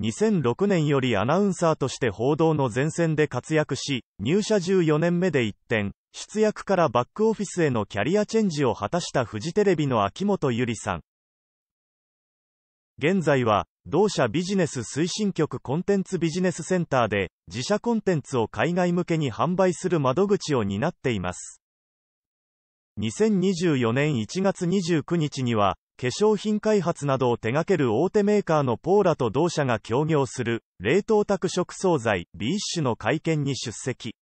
2006年よりアナウンサーとして報道の前線で活躍し、入社14年目で一転、出役からバックオフィスへのキャリアチェンジを果たしたフジテレビの秋元ゆりさん。現在は、同社ビジネス推進局コンテンツビジネスセンターで、自社コンテンツを海外向けに販売する窓口を担っています。2024年1月29日には、化粧品開発などを手掛ける大手メーカーのポーラと同社が協業する、冷凍宅食惣菜、ビーッシュの会見に出席。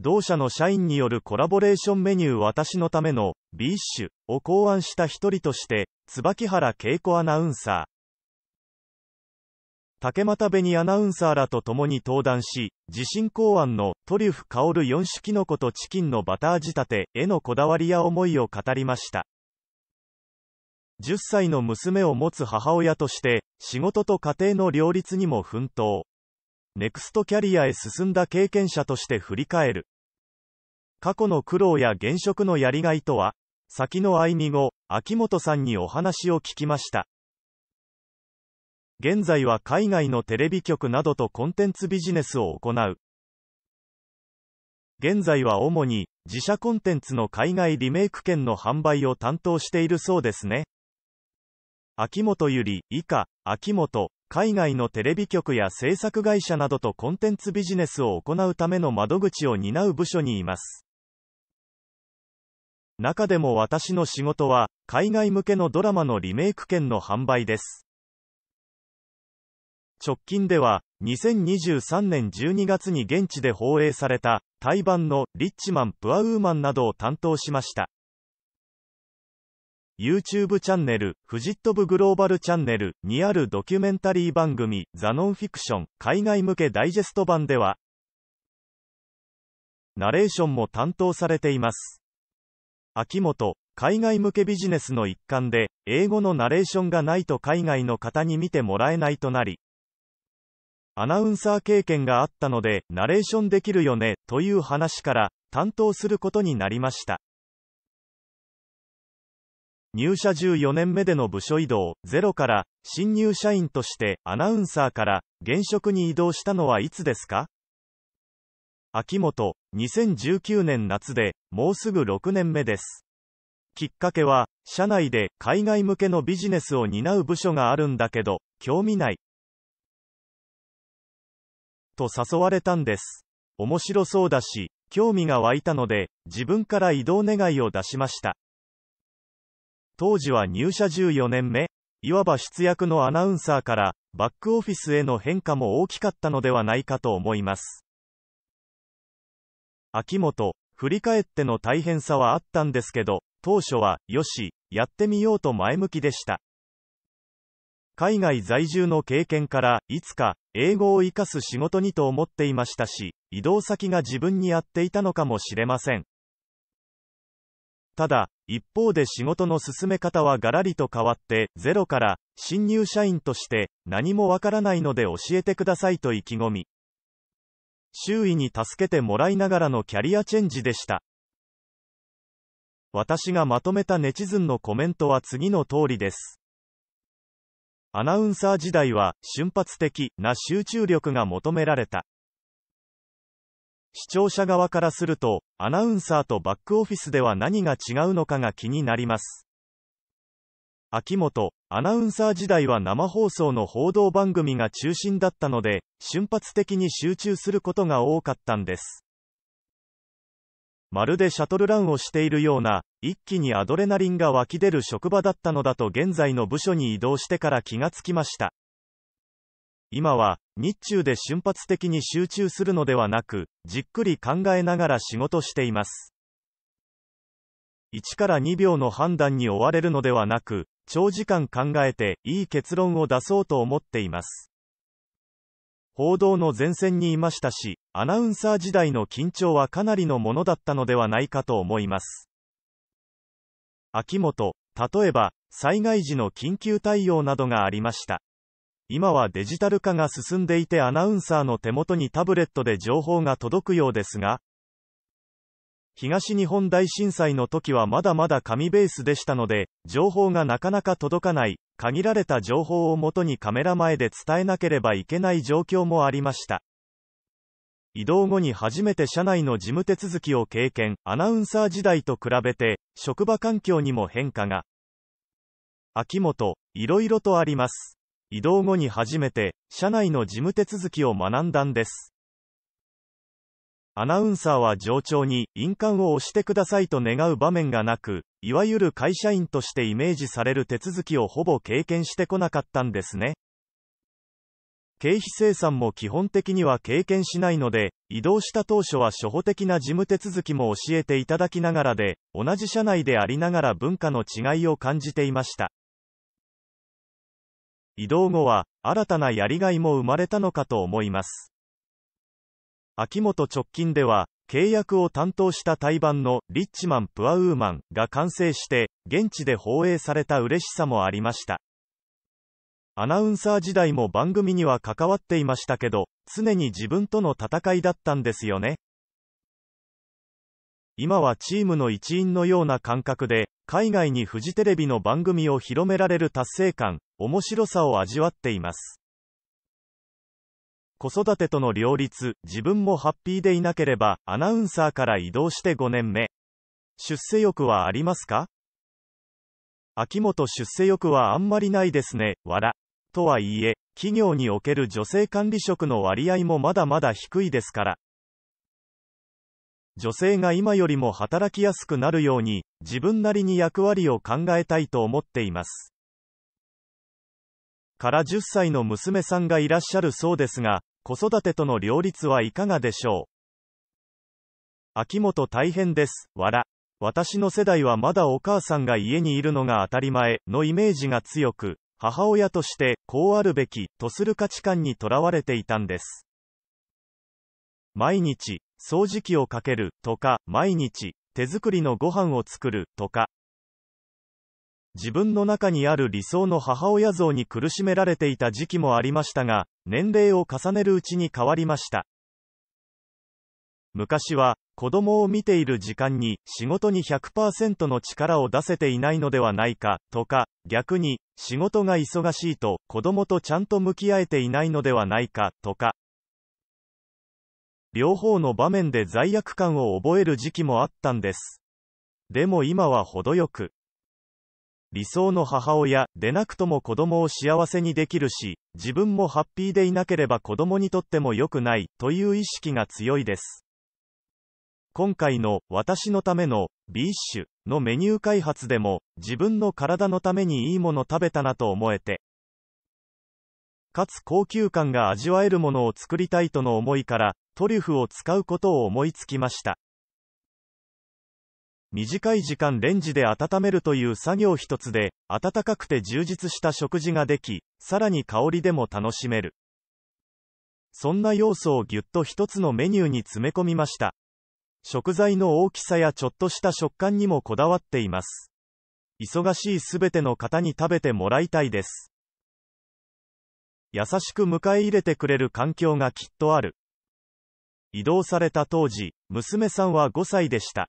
同社の社員によるコラボレーションメニュー私のための、ビーッシュを考案した一人として、椿原恵子アナウンサー。竹又紅アナウンサーらと共に登壇し、地震考案のトリュフ香る4種キノコとチキンのバター仕立てへのこだわりや思いを語りました。10歳の娘を持つ母親として、仕事と家庭の両立にも奮闘。ネクストキャリアへ進んだ経験者として振り返る。過去の苦労や現職のやりがいとは、先の歩み後、秋元さんにお話を聞きました。現在は海外のテレビ局などとコンテンツビジネスを行う。現在は主に自社コンテンツの海外リメイク権の販売を担当しているそうですね。秋元ゆり以下、秋元、海外のテレビ局や制作会社などとコンテンツビジネスを行うための窓口を担う部署にいます。中でも私の仕事は、海外向けのドラマのリメイク権の販売です。直近では、2023年12月に現地で放映された、対バのリッチマン・プアウーマンなどを担当しました。YouTube チャンネル、フジットブグローバルチャンネルにあるドキュメンタリー番組、ザ・ノンフィクション、海外向けダイジェスト版では、ナレーションも担当されています。秋元、海外向けビジネスの一環で、英語のナレーションがないと海外の方に見てもらえないとなり、アナウンサー経験があったので、ナレーションできるよね、という話から、担当することになりました。入社14年目での部署移動、ゼロから、新入社員としてアナウンサーから、現職に移動したのはいつですか秋元、2019年夏で、もうすぐ6年目です。きっかけは、社内で海外向けのビジネスを担う部署があるんだけど、興味ない。と誘われたんです。面白そうだし、興味が湧いたので、自分から移動願いを出しました。当時は入社14年目、いわば出役のアナウンサーから、バックオフィスへの変化も大きかったのではないかと思います。秋元、振り返っての大変さはあったんですけど、当初は、よし、やってみようと前向きでした。海外在住の経験から、いつか、英語を活かす仕事にと思っていましたし、移動先が自分に合っていたのかもしれません。ただ、一方で仕事の進め方はガラリと変わって、ゼロから、新入社員として、何もわからないので教えてくださいと意気込み。周囲に助けてもらいながらのキャリアチェンジでした。私がまとめたネチズンのコメントは次の通りです。アナウンサー時代は瞬発的な集中力が求められた。視聴者側からすると、アナウンサーとバックオフィスでは何が違うのかが気になります。秋元、アナウンサー時代は生放送の報道番組が中心だったので、瞬発的に集中することが多かったんです。まるでシャトルランをしているような、一気にアドレナリンが湧き出る職場だったのだと現在の部署に移動してから気がつきました。今は、日中で瞬発的に集中するのではなく、じっくり考えながら仕事しています。1から2秒の判断に追われるのではなく、長時間考えて、いい結論を出そうと思っています。報道の前線にいましたし、アナウンサー時代の緊張はかなりのものだったのではないかと思います。秋元、例えば、災害時の緊急対応などがありました。今はデジタル化が進んでいてアナウンサーの手元にタブレットで情報が届くようですが、東日本大震災の時はまだまだ紙ベースでしたので、情報がなかなか届かない、限られた情報をもとにカメラ前で伝えなければいけない状況もありました。移動後に初めて社内の事務手続きを経験、アナウンサー時代と比べて、職場環境にも変化が。秋元、いろいろとあります。移動後に初めて、社内の事務手続きを学んだんです。アナウンサーは上長に印鑑を押してくださいと願う場面がなく、いわゆる会社員としてイメージされる手続きをほぼ経験してこなかったんですね。経費生産も基本的には経験しないので、移動した当初は初歩的な事務手続きも教えていただきながらで、同じ社内でありながら文化の違いを感じていました。移動後は、新たなやりがいも生まれたのかと思います。秋元直近では、契約を担当した対盤のリッチマン・プアウーマンが完成して、現地で放映された嬉しさもありました。アナウンサー時代も番組には関わっていましたけど、常に自分との戦いだったんですよね。今はチームの一員のような感覚で、海外にフジテレビの番組を広められる達成感、面白さを味わっています。子育てとの両立、自分もハッピーでいなければ、アナウンサーから移動して5年目。出世欲はありますか秋元出世欲はあんまりないですね、わら。とはいえ、企業における女性管理職の割合もまだまだ低いですから。女性が今よりも働きやすくなるように、自分なりに役割を考えたいと思っています。から10歳の娘さんがいらっしゃるそうですが、子育てとの両立はいかがでしょう秋元大変です。わら。私の世代はまだお母さんが家にいるのが当たり前のイメージが強く、母親としてこうあるべきとする価値観にとらわれていたんです。毎日、掃除機をかけるとか、毎日、手作りのご飯を作るとか、自分の中にある理想の母親像に苦しめられていた時期もありましたが、年齢を重ねるうちに変わりました。昔は、子供を見ている時間に仕事に100%の力を出せていないのではないか、とか、逆に、仕事が忙しいと子供とちゃんと向き合えていないのではないか、とか。両方の場面で罪悪感を覚える時期もあったんです。でも今は程よく。理想の母親でなくとも子供を幸せにできるし、自分もハッピーでいなければ子供にとっても良くない、という意識が強いです。今回の私のための B ッシュのメニュー開発でも自分の体のためにいいもの食べたなと思えて、かつ高級感が味わえるものを作りたいとの思いからトリュフを使うことを思いつきました。短い時間レンジで温めるという作業一つで、温かくて充実した食事ができ、さらに香りでも楽しめる。そんな要素をぎゅっと一つのメニューに詰め込みました。食材の大きさやちょっとした食感にもこだわっています。忙しいすべての方に食べてもらいたいです。優しく迎え入れてくれる環境がきっとある。移動された当時、娘さんは5歳でした。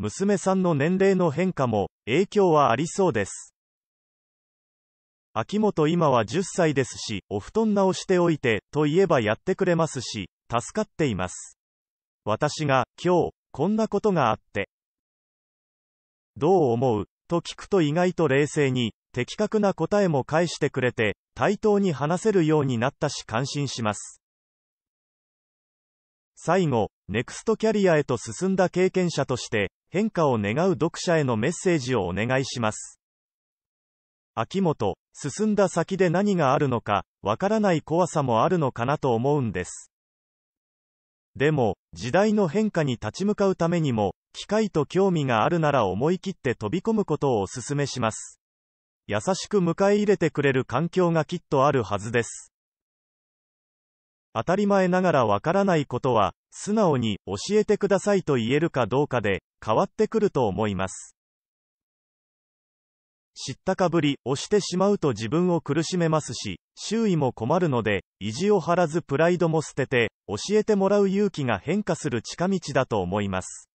娘さんの年齢の変化も影響はありそうです。秋元今は10歳ですし、お布団直しておいて、と言えばやってくれますし、助かっています。私が、今日、こんなことがあって、どう思うと聞くと意外と冷静に、的確な答えも返してくれて、対等に話せるようになったし感心します。最後、ネクストキャリアへと進んだ経験者として、変化を願う読者へのメッセージをお願いします。秋元、進んだ先で何があるのか、わからない怖さもあるのかなと思うんです。でも、時代の変化に立ち向かうためにも、機会と興味があるなら思い切って飛び込むことをお勧めします。優しく迎え入れてくれる環境がきっとあるはずです。当たり前ながらわからないことは、素直に教えてくださいと言えるかどうかで、変わってくると思います。知ったかぶりをしてしまうと自分を苦しめますし、周囲も困るので、意地を張らずプライドも捨てて、教えてもらう勇気が変化する近道だと思います。